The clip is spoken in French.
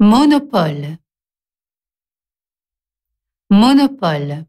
Monopole. Monopole.